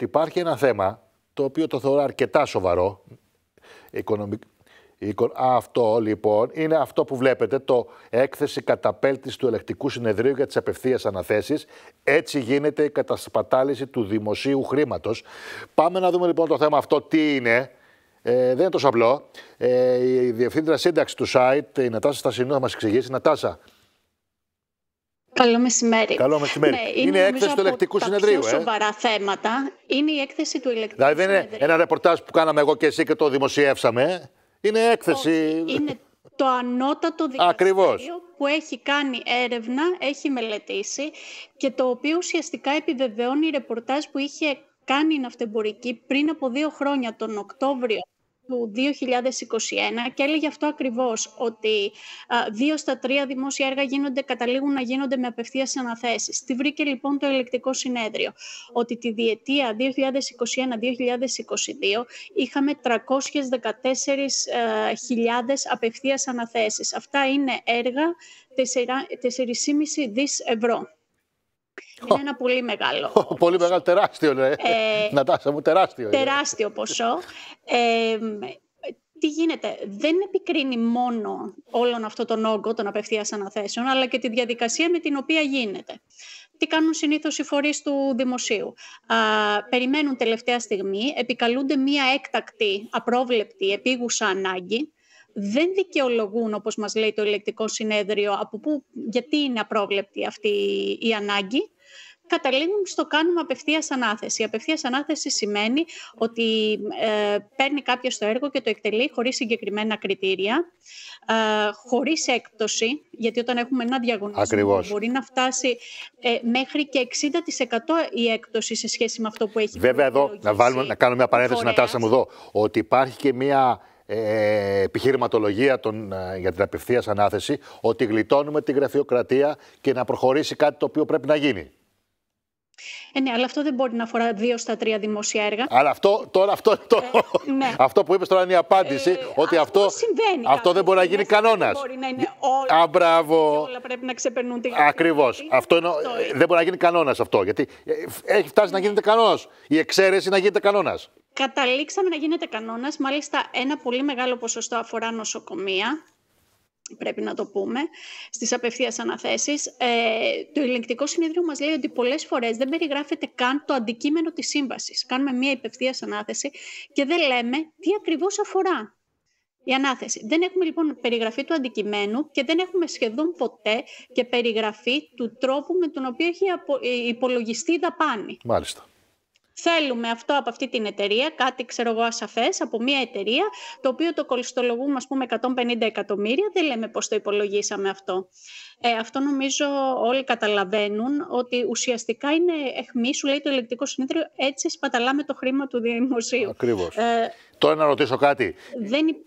Υπάρχει ένα θέμα το οποίο το θεωρώ αρκετά σοβαρό. Οικονομικ... Οικο... Αυτό λοιπόν είναι αυτό που βλέπετε, το έκθεση καταπέλτης του ελεκτικού συνεδρίου για τις απευθείας αναθέσεις. Έτσι γίνεται η κατασπατάληση του δημοσίου χρήματος. Πάμε να δούμε λοιπόν το θέμα αυτό τι είναι. Ε, δεν είναι τόσο απλό. Ε, η διευθύντρια σύνταξης του site, η Νατάσα Στασινού, θα μας εξηγήσει. Νατάσα, Καλό μεσημέρι. Καλό μεσημέρι. Ναι, είναι, η έκθεση του ελεκτικού συνεδρίου. συνεδρίου. σοβαρά ε? σοβαρά θέματα. Είναι η έκθεση του ηλεκτρικού δηλαδή, συνεδρίου. Δηλαδή, είναι ένα ρεπορτάζ που κάναμε εγώ και εσύ και το δημοσιεύσαμε. Είναι έκθεση. Όχι, είναι το ανώτατο δικαστήριο Ακριβώς. που έχει κάνει έρευνα, έχει μελετήσει και το οποίο ουσιαστικά επιβεβαιώνει ρεπορτάζ που είχε κάνει η ναυτεμπορική πριν από δύο χρόνια, τον Οκτώβριο του 2021 και έλεγε αυτό ακριβώς, ότι α, δύο στα τρία δημόσια έργα γίνονται, καταλήγουν να γίνονται με απευθείας αναθέσεις. Τι βρήκε λοιπόν το ελεκτικό συνέδριο, ότι τη διετία 2021-2022 είχαμε 314.000 ε, απευθείας αναθέσεις. Αυτά είναι έργα 4,5 δις ευρώ. Είναι ένα πολύ μεγάλο. πολύ μεγάλο, τεράστιο, ναι. Ε, μου, τεράστιο. Τεράστιο ποσό. τι γίνεται, δεν επικρίνει μόνο όλον αυτόν τον όγκο των απευθείας αναθέσεων, αλλά και τη διαδικασία με την οποία γίνεται. Τι κάνουν συνήθως οι φορείς του δημοσίου. Α, περιμένουν τελευταία στιγμή, επικαλούνται μία έκτακτη, απρόβλεπτη, επίγουσα ανάγκη, δεν δικαιολογούν, όπως μας λέει το ηλεκτρικό συνέδριο, από πού, γιατί είναι απρόβλεπτη αυτή η ανάγκη, καταλήγουν στο κάνουμε απευθείας ανάθεση. Η απευθείας ανάθεση σημαίνει ότι ε, παίρνει κάποιος το έργο και το εκτελεί χωρίς συγκεκριμένα κριτήρια, ε, χωρίς έκπτωση, γιατί όταν έχουμε ένα διαγωνισμό μπορεί να φτάσει ε, μέχρι και 60% η έκπτωση σε σχέση με αυτό που έχει Βέβαια, εδώ να, βάλουμε, να κάνουμε μια παρένθεση να μου εδώ, ότι υπάρχει και μια ε, επιχειρηματολογία ε, για την απευθεία ανάθεση ότι γλιτώνουμε τη γραφειοκρατία και να προχωρήσει κάτι το οποίο πρέπει να γίνει. Ε, ναι, αλλά αυτό δεν μπορεί να αφορά δύο στα τρία δημόσια έργα. Αλλά αυτό, τώρα, αυτό, ε, το... Ναι. αυτό που είπες τώρα είναι η απάντηση. ότι αυτό, αυτό, δεν μπορεί να γίνει κανόνας. μπορεί να είναι όλα. Α, μπράβο. Όλα πρέπει να ξεπερνούν την Ακριβώς. Αυτό, δεν μπορεί να γίνει κανόνας αυτό. Γιατί έχει φτάσει να ναι. γίνεται κανόνας. Η εξαίρεση να γίνεται κανόνας. Καταλήξαμε να γίνεται κανόνας, μάλιστα ένα πολύ μεγάλο ποσοστό αφορά νοσοκομεία, πρέπει να το πούμε, στις απευθείας αναθέσεις. Ε, το ελεγκτικό συνέδριο μας λέει ότι πολλές φορές δεν περιγράφεται καν το αντικείμενο της σύμβασης. Κάνουμε μία υπευθείας ανάθεση και δεν λέμε τι ακριβώς αφορά. Η ανάθεση. Δεν έχουμε λοιπόν περιγραφή του αντικειμένου και δεν έχουμε σχεδόν ποτέ και περιγραφή του τρόπου με τον οποίο έχει ε, υπολογιστεί η δαπάνη. Μάλιστα. Θέλουμε αυτό από αυτή την εταιρεία, κάτι ξέρω εγώ ασαφές, από μια εταιρεία, το οποίο το κολυστολογούμε, ας πούμε, 150 εκατομμύρια. Δεν λέμε πώς το υπολογίσαμε αυτό. Ε, αυτό νομίζω όλοι καταλαβαίνουν ότι ουσιαστικά είναι εχμή, σου λέει το ηλεκτρικό συνέδριο, έτσι σπαταλάμε το χρήμα του δημοσίου. Ακριβώς. Ε, Τώρα να ρωτήσω κάτι.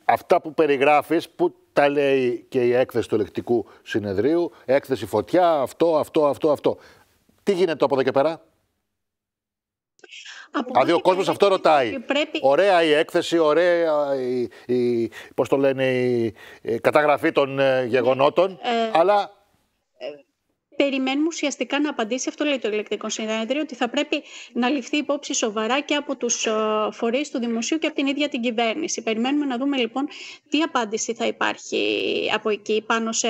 Αυτά που περιγράφεις, που τα λέει και η έκθεση του ηλεκτρικού συνεδρίου, έκθεση φωτιά, αυτό, αυτό, αυτό, αυτό. Τι γίνεται από εδώ και πέρα. Από δηλαδή ο κόσμος αυτό ρωτάει. Ωραία η έκθεση, ωραία η, πώς το λένε, η, καταγραφή των ε, γεγονότων, ε, ε, αλλά περιμένουμε ουσιαστικά να απαντήσει, αυτό λέει το ηλεκτρικό συνέδριο, ότι θα πρέπει να ληφθεί υπόψη σοβαρά και από τους ε, φορείς του δημοσίου και από την ίδια την κυβέρνηση. Περιμένουμε να δούμε λοιπόν τι απάντηση θα υπάρχει από εκεί πάνω σε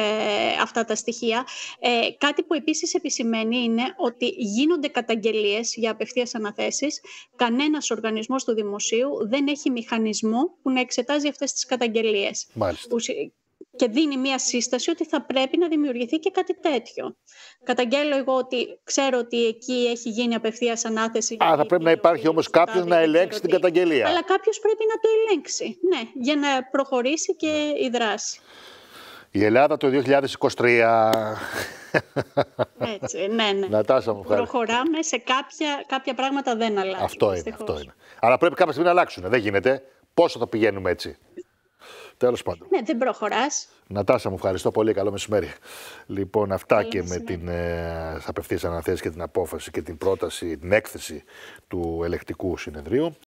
αυτά τα στοιχεία. Ε, κάτι που επίσης επισημαίνει είναι ότι γίνονται καταγγελίες για απευθείας αναθέσεις. Κανένας οργανισμός του δημοσίου δεν έχει μηχανισμό που να εξετάζει αυτές τις καταγγελίες. Μάλιστα και δίνει μία σύσταση ότι θα πρέπει να δημιουργηθεί και κάτι τέτοιο. Καταγγέλλω εγώ ότι ξέρω ότι εκεί έχει γίνει απευθείας ανάθεση. Α, θα πρέπει να υπάρχει όμως κάποιος να ελέγξει την καταγγελία. Αλλά κάποιος πρέπει να το ελέγξει. Ναι, για να προχωρήσει και ναι. η δράση. Η Ελλάδα το 2023. Έτσι, ναι, ναι. Νατάσα μου, Προχωράμε σε κάποια, κάποια πράγματα δεν αλλάζουν. Αυτό είναι, αυτό είναι. Αλλά πρέπει κάποια στιγμή να αλλάξουν. Δεν γίνεται. Πόσο θα πηγαίνουμε έτσι. Τέλος πάντων. Ναι, δεν προχωράς. Νατάσα, μου ευχαριστώ πολύ. Καλό μεσημέρι. Λοιπόν, αυτά και με την ε, απευθείας αναθέσεις και την απόφαση και την πρόταση, την έκθεση του ελεκτικού συνεδρίου.